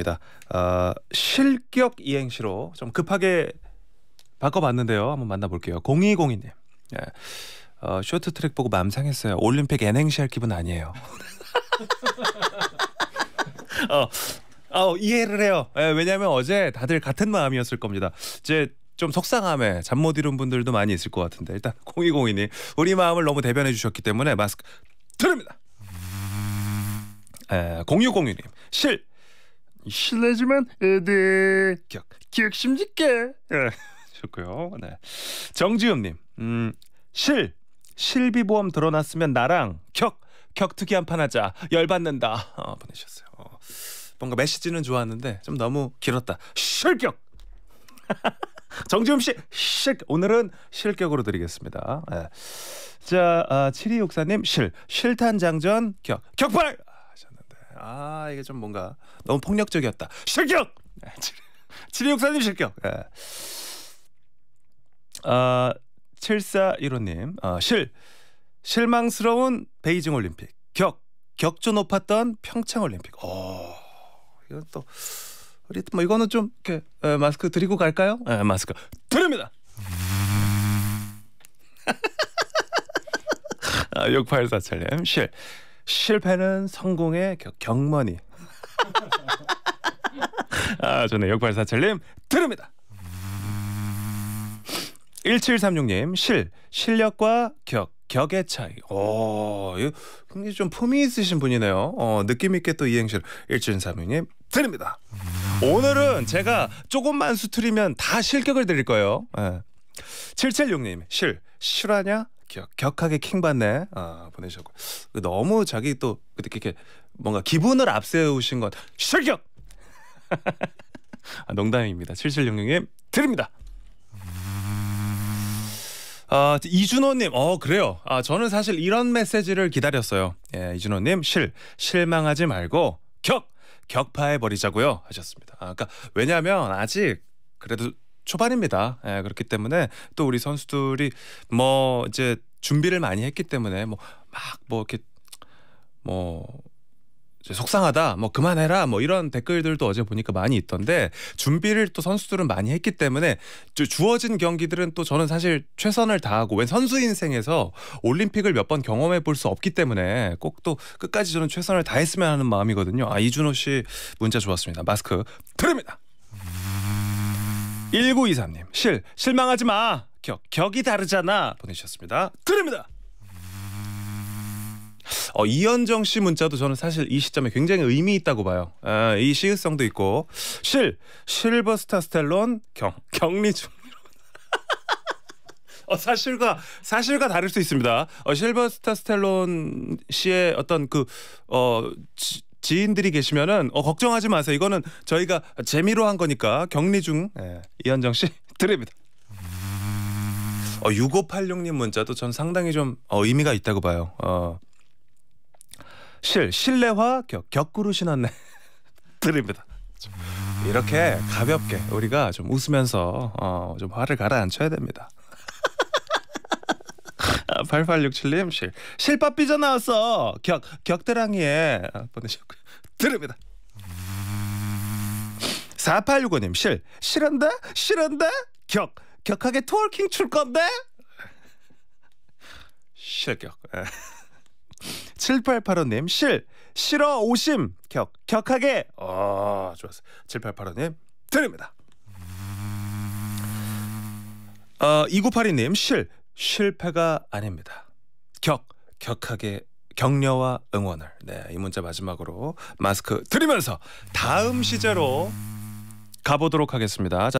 있습니다. 어, 실격 이행시로 좀 급하게 바꿔봤는데요. 한번 만나볼게요. 0202님. 예. 어, 쇼트트랙 보고 맘상했어요. 올림픽 N행시 할 기분 아니에요. 어, 어, 이해를 해요. 예, 왜냐하면 어제 다들 같은 마음이었을 겁니다. 이제 좀 속상함에 잠 못 이룬 분들도 많이 있을 것 같은데 일단 0202님 우리 마음을 너무 대변해 주셨기 때문에 마스크 드립니다. 0602님 예, 실 실례지만 에네 기억심 깊게 예, 좋고요. 네. 정지훈님 음, 실 실비보험 드러났으면 나랑 격 격투기 한판 하자 열받는다 어, 보내셨어요. 어, 뭔가 메시지는 좋았는데 좀 너무 길었다. 실격 정지훈 씨 실, 오늘은 실격으로 드리겠습니다. 네. 자, 아, 7264님 실 실탄 장전 격 격발 아 이게 좀 뭔가 너무 폭력적이었다. 실격. 칠이육사님 실격. 예. 아 칠사 일호님 아, 어, 실 실망스러운 베이징 올림픽 격 격조 높았던 평창 올림픽. 오 어, 이건 또 우리 뭐 이거는 좀 이렇게 에, 예, 마스크 드리고 갈까요? 에, 예, 마스크 드립니다. 아, 6847님 실 실패는 성공의 경머니. 아, 저는 역발사철님 들읍니다. 1736님 실 실력과 격 격의 차이. 오, 굉장히 좀 품이 있으신 분이네요. 어, 느낌 있게 또 이행실 1736님 드립니다. 오늘은 제가 조금만 수틀리면다 실격을 드릴 거예요. 예. 776님 실실화냐 격, 격하게 킹받네 아, 보내셨고 그 너무 자기 또 이렇게 뭔가 기분을 앞세우신 것 실격 아, 농담입니다 7766님 드립니다 아, 이준호님, 어, 그래요. 아, 저는 사실 이런 메시지를 기다렸어요. 예, 이준호님, 실, 실망하지 말고, 격! 격파해버리자고요. 하셨습니다. 아, 까 그러니까 왜냐면 하 아직 그래도 초반입니다. 예, 그렇기 때문에 또 우리 선수들이 뭐 이제 준비를 많이 했기 때문에 뭐 막뭐 뭐 이렇게 뭐 속상하다 뭐 그만해라 뭐 이런 댓글들도 어제 보니까 많이 있던데 준비를 또 선수들은 많이 했기 때문에 주어진 경기들은 또 저는 사실 최선을 다하고 왜 선수 인생에서 올림픽을 몇 번 경험해 볼 수 없기 때문에 꼭 또 끝까지 저는 최선을 다했으면 하는 마음이거든요 아 이준호 씨 문자 좋았습니다 마스크 드립니다 1923님 실 실망하지 마. 격 격이 다르잖아 보내주셨습니다. 드립니다. 어, 이현정 씨 문자도 저는 사실 이 시점에 굉장히 의미 있다고 봐요. 아, 이 시의성도 있고 실 실버스타 스텔론 경 격리 중. 어, 사실과 사실과 다를 수 있습니다. 어, 실버스타 스텔론 씨의 어떤 그어 지인들이 계시면은 어, 걱정하지 마세요. 이거는 저희가 재미로 한 거니까 격리 중 예, 이현정 씨 드립니다. 어, 6586님 문자도 전 상당히 좀 어, 의미가 있다고 봐요. 어, 실 실내화 격 격구로 신었네 드립니다. 이렇게 가볍게 우리가 좀 웃으면서 어, 좀 화를 가라앉혀야 됩니다. 8867님 실 실밥 삐져 나왔어. 격 격대랑이에 보내셨고요. 들읍니다. 4865님 실 실한데 실한데 격 격하게 트월킹 출 건데 실격. 7885님 실 예. 싫어 오심 격 격하게 어 좋았어 7885님 드립니다 어 2982님 실 실패가 아닙니다. 격 격하게 격려와 응원을 네이 문자 마지막으로 마스크 드리면서 다음 시제로 가보도록 하겠습니다.